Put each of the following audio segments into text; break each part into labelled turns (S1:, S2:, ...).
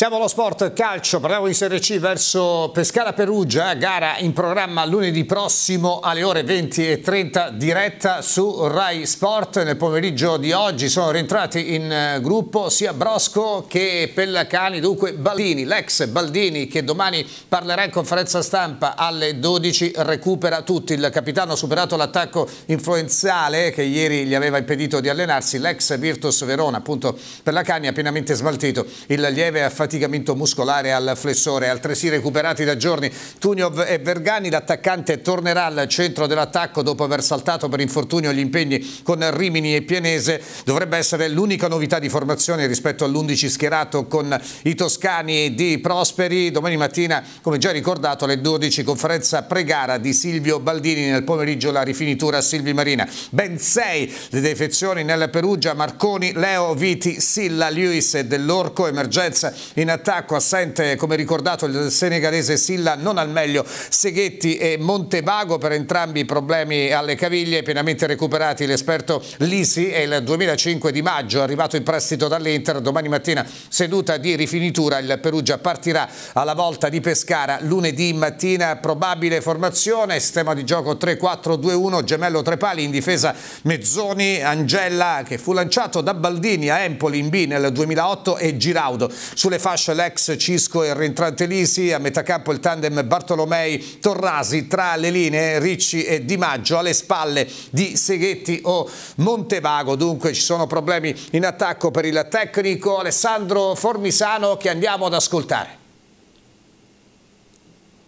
S1: Siamo allo sport calcio, parliamo di Serie C verso Pescara Perugia, eh, gara in programma lunedì prossimo alle ore 20.30 diretta su Rai Sport. Nel pomeriggio di oggi sono rientrati in eh, gruppo sia Brosco che Pellacani, dunque Baldini, l'ex Baldini che domani parlerà in conferenza stampa alle 12, recupera tutti. Il capitano ha superato l'attacco influenzale che ieri gli aveva impedito di allenarsi, l'ex Virtus Verona, appunto Pellacani ha pienamente smaltito il lieve affaticamento faticamento muscolare al flessore. Altresì recuperati da giorni Tuniov e Vergani, l'attaccante tornerà al centro dell'attacco dopo aver saltato per infortunio gli impegni con Rimini e Pienese. Dovrebbe essere l'unica novità di formazione rispetto all'11 schierato con i toscani di Prosperi. Domani mattina, come già ricordato, alle 12 conferenza pregara di Silvio Baldini nel pomeriggio la rifinitura a Silvi Marina. Ben sei le defezioni nel Perugia, Marconi, Leo, Viti, Silla, Lewis e dell'Orco, emergenza in attacco, assente come ricordato il senegalese Silla, non al meglio Seghetti e Montevago per entrambi i problemi alle caviglie, pienamente recuperati l'esperto Lisi e il 2005 di maggio, arrivato in prestito dall'Inter, domani mattina seduta di rifinitura, il Perugia partirà alla volta di Pescara lunedì mattina, probabile formazione, sistema di gioco 3-4-2-1, gemello tre pali in difesa Mezzoni, Angella che fu lanciato da Baldini a Empoli in B nel 2008 e Giraudo sulle fascia l'ex Cisco e il rientrante Lisi, a metà campo il tandem Bartolomei-Torrasi, tra le linee Ricci e Di Maggio, alle spalle di Seghetti o Montevago, dunque ci sono problemi in attacco per il tecnico Alessandro Formisano che andiamo ad ascoltare.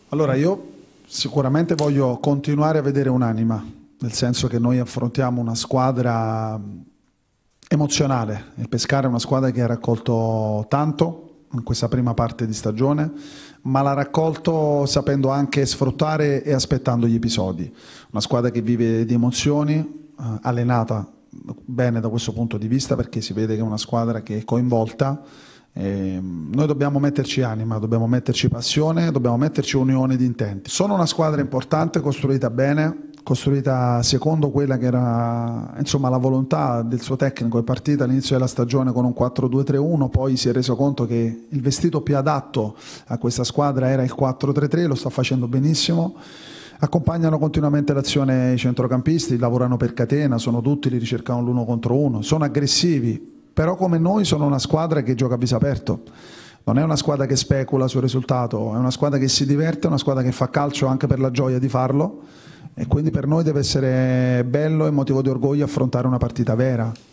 S2: Allora io sicuramente voglio continuare a vedere un'anima, nel senso che noi affrontiamo una squadra emozionale. Il Pescara è una squadra che ha raccolto tanto, in questa prima parte di stagione, ma l'ha raccolto sapendo anche sfruttare e aspettando gli episodi. Una squadra che vive di emozioni, eh, allenata bene da questo punto di vista perché si vede che è una squadra che è coinvolta. Eh, noi dobbiamo metterci anima, dobbiamo metterci passione, dobbiamo metterci unione di intenti. Sono una squadra importante, costruita bene, costruita secondo quella che era insomma, la volontà del suo tecnico, è partita all'inizio della stagione con un 4-2-3-1, poi si è reso conto che il vestito più adatto a questa squadra era il 4-3-3, lo sta facendo benissimo. Accompagnano continuamente l'azione i centrocampisti, lavorano per catena, sono tutti, li ricercano l'uno contro uno, sono aggressivi, però come noi sono una squadra che gioca a viso aperto non è una squadra che specula sul risultato, è una squadra che si diverte, è una squadra che fa calcio anche per la gioia di farlo e quindi per noi deve essere bello e motivo di orgoglio affrontare una partita vera.